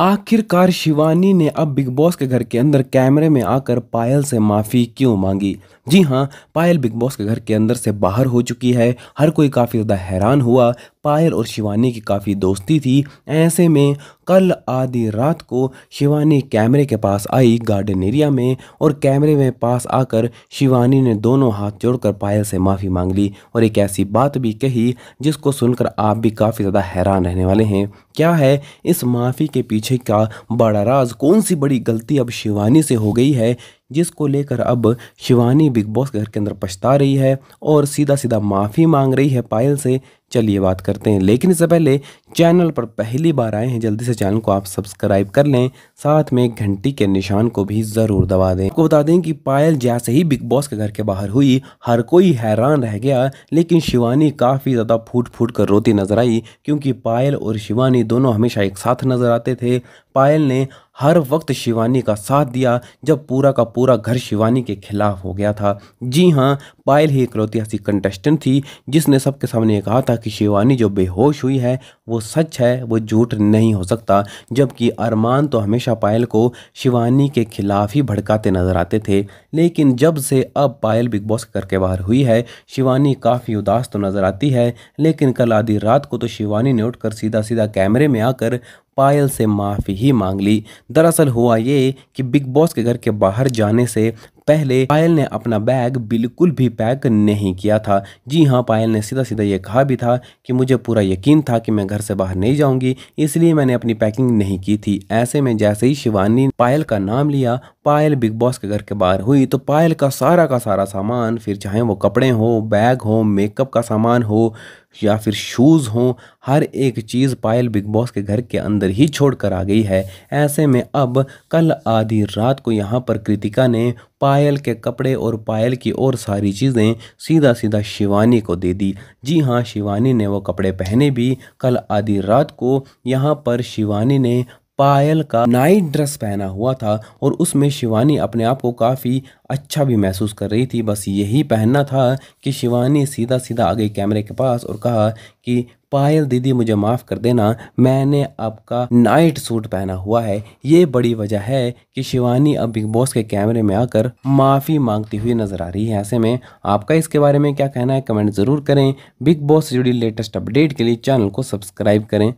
आखिरकार शिवानी ने अब बिग बॉस के घर के अंदर कैमरे में आकर पायल से माफ़ी क्यों मांगी जी हाँ पायल बिग बॉस के घर के अंदर से बाहर हो चुकी है हर कोई काफ़ी ज़्यादा हैरान हुआ पायल और शिवानी की काफ़ी दोस्ती थी ऐसे में कल आधी रात को शिवानी कैमरे के पास आई गार्डन एरिया में और कैमरे में पास आकर शिवानी ने दोनों हाथ जोड़कर पायल से माफ़ी मांग ली और एक ऐसी बात भी कही जिसको सुनकर आप भी काफ़ी ज़्यादा हैरान रहने वाले हैं क्या है इस माफ़ी के पीछे का बड़ा राज कौन सी बड़ी गलती अब शिवानी से हो गई है जिसको लेकर अब शिवानी बिग बॉस घर के अंदर पछता रही है और सीधा सीधा माफ़ी मांग रही है पायल से चलिए बात करते हैं लेकिन इससे पहले चैनल पर पहली बार आए हैं जल्दी से चैनल को आप सब्सक्राइब कर लें साथ में घंटी के निशान को भी ज़रूर दबा दें आपको बता दें कि पायल जैसे ही बिग बॉस के घर के बाहर हुई हर कोई हैरान रह गया लेकिन शिवानी काफ़ी ज़्यादा फूट फूट कर रोती नजर आई क्योंकि पायल और शिवानी दोनों हमेशा एक साथ नज़र आते थे पायल ने हर वक्त शिवानी का साथ दिया जब पूरा का पूरा घर शिवानी के खिलाफ हो गया था जी हाँ पायल ही इकलौती ऐसी कंटेस्टेंट थी जिसने सबके सामने कहा था कि शिवानी जो बेहोश हुई है वो सच है वो झूठ नहीं हो सकता जबकि अरमान तो हमेशा पायल को शिवानी के खिलाफ ही भड़काते नजर आते थे लेकिन जब से अब पायल बिग बॉस करके बाहर हुई है शिवानी काफ़ी उदास तो नज़र आती है लेकिन कल आधी रात को तो शिवानी ने उठकर सीधा सीधा कैमरे में आकर पायल से माफ़ी ही मांग ली दरअसल हुआ ये कि बिग बॉस के घर के बाहर जाने से पहले पायल ने अपना बैग बिल्कुल भी पैक नहीं किया था जी हाँ पायल ने सीधा सीधा ये कहा भी था कि मुझे पूरा यकीन था कि मैं घर से बाहर नहीं जाऊंगी इसलिए मैंने अपनी पैकिंग नहीं की थी ऐसे में जैसे ही शिवानी पायल का नाम लिया पायल बिग बॉस के घर के बाहर हुई तो पायल का सारा का सारा सामान फिर चाहे वो कपड़े हो बैग हो मेकअप का सामान हो या फिर शूज़ हों हर एक चीज़ पायल बिग बॉस के घर के अंदर ही छोड़ कर आ गई है ऐसे में अब कल आधी रात को यहाँ पर कृतिका ने पायल के कपड़े और पायल की और सारी चीज़ें सीधा सीधा शिवानी को दे दी जी हाँ शिवानी ने वो कपड़े पहने भी कल आधी रात को यहाँ पर शिवानी ने पायल का नाइट ड्रेस पहना हुआ था और उसमें शिवानी अपने आप को काफ़ी अच्छा भी महसूस कर रही थी बस यही पहनना था कि शिवानी सीधा सीधा आ गई कैमरे के पास और कहा कि पायल दीदी मुझे माफ़ कर देना मैंने आपका नाइट सूट पहना हुआ है ये बड़ी वजह है कि शिवानी अब बिग बॉस के कैमरे में आकर माफ़ी मांगती हुई नज़र आ रही है ऐसे में आपका इसके बारे में क्या कहना है कमेंट ज़रूर करें बिग बॉस से जुड़ी लेटेस्ट अपडेट के लिए चैनल को सब्सक्राइब करें